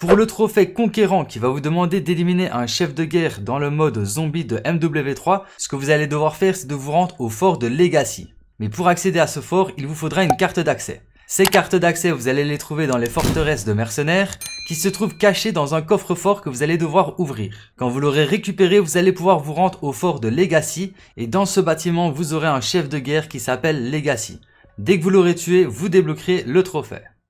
Pour le trophée conquérant qui va vous demander d'éliminer un chef de guerre dans le mode zombie de MW3, ce que vous allez devoir faire c'est de vous rendre au fort de Legacy. Mais pour accéder à ce fort, il vous faudra une carte d'accès. Ces cartes d'accès, vous allez les trouver dans les forteresses de mercenaires qui se trouvent cachées dans un coffre-fort que vous allez devoir ouvrir. Quand vous l'aurez récupéré, vous allez pouvoir vous rendre au fort de Legacy et dans ce bâtiment, vous aurez un chef de guerre qui s'appelle Legacy. Dès que vous l'aurez tué, vous débloquerez le trophée.